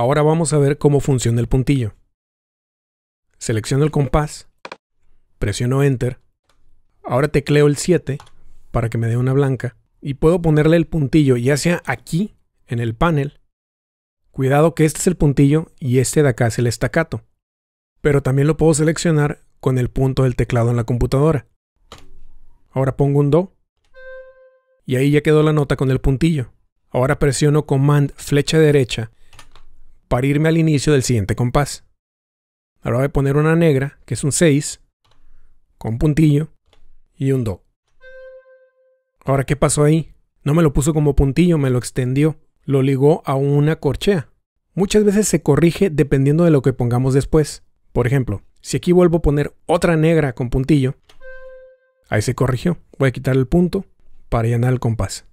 Ahora vamos a ver cómo funciona el puntillo. Selecciono el compás, presiono Enter, ahora tecleo el 7 para que me dé una blanca y puedo ponerle el puntillo ya sea aquí en el panel. Cuidado que este es el puntillo y este de acá es el estacato. Pero también lo puedo seleccionar con el punto del teclado en la computadora. Ahora pongo un Do. Y ahí ya quedó la nota con el puntillo. Ahora presiono Command flecha derecha para irme al inicio del siguiente compás. Ahora voy a poner una negra, que es un 6, con puntillo y un do. Ahora, ¿qué pasó ahí? No me lo puso como puntillo, me lo extendió, lo ligó a una corchea. Muchas veces se corrige dependiendo de lo que pongamos después. Por ejemplo, si aquí vuelvo a poner otra negra con puntillo, ahí se corrigió. Voy a quitar el punto para llenar el compás.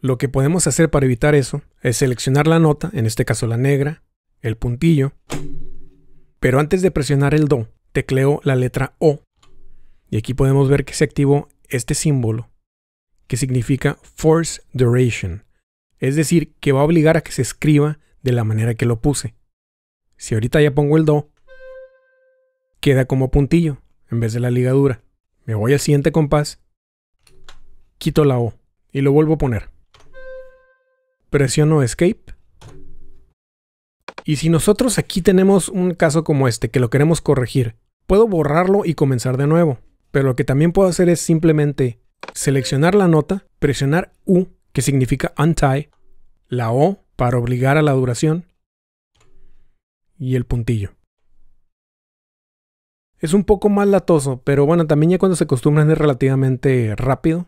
Lo que podemos hacer para evitar eso es seleccionar la nota, en este caso la negra, el puntillo, pero antes de presionar el Do, tecleo la letra O. Y aquí podemos ver que se activó este símbolo, que significa Force Duration, es decir, que va a obligar a que se escriba de la manera que lo puse. Si ahorita ya pongo el Do, queda como puntillo en vez de la ligadura. Me voy al siguiente compás, quito la O y lo vuelvo a poner presiono escape. Y si nosotros aquí tenemos un caso como este que lo queremos corregir, puedo borrarlo y comenzar de nuevo. Pero lo que también puedo hacer es simplemente seleccionar la nota, presionar U, que significa untie, la O para obligar a la duración y el puntillo. Es un poco más latoso, pero bueno, también ya cuando se acostumbran es relativamente rápido.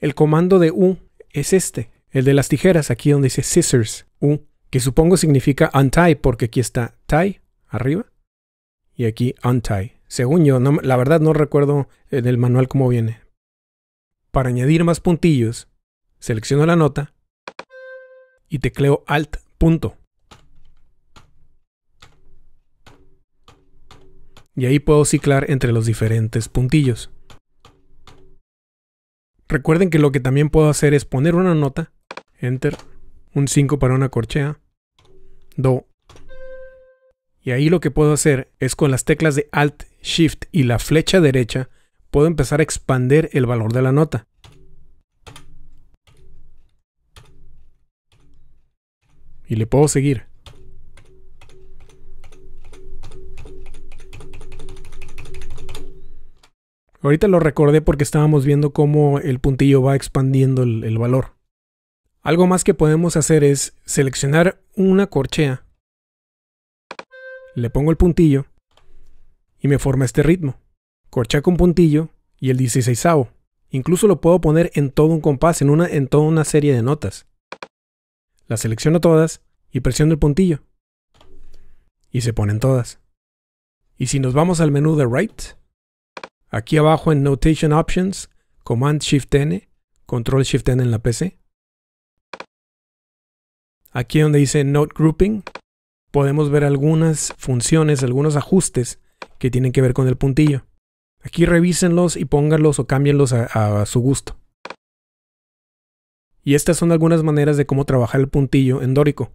El comando de U es este, el de las tijeras, aquí donde dice scissors, U, que supongo significa untie, porque aquí está tie, arriba, y aquí untie. Según yo, la verdad no recuerdo en el manual cómo viene. Para añadir más puntillos, selecciono la nota y tecleo alt punto. Y ahí puedo ciclar entre los diferentes puntillos. Recuerden que lo que también puedo hacer es poner una nota Enter. Un 5 para una corchea. Do. Y ahí lo que puedo hacer es con las teclas de Alt, Shift y la flecha derecha, puedo empezar a expandir el valor de la nota. Y le puedo seguir. Ahorita lo recordé porque estábamos viendo cómo el puntillo va expandiendo el, el valor. Algo más que podemos hacer es seleccionar una corchea. Le pongo el puntillo y me forma este ritmo. Corchea con puntillo y el 16 avo Incluso lo puedo poner en todo un compás, en, una, en toda una serie de notas. La selecciono todas y presiono el puntillo. Y se ponen todas. Y si nos vamos al menú de Write, aquí abajo en Notation Options, Command Shift N, Control Shift N en la PC, Aquí donde dice Note Grouping, podemos ver algunas funciones, algunos ajustes que tienen que ver con el puntillo. Aquí revísenlos y pónganlos o cámbienlos a, su gusto. Y estas son algunas maneras de cómo trabajar el puntillo en dórico.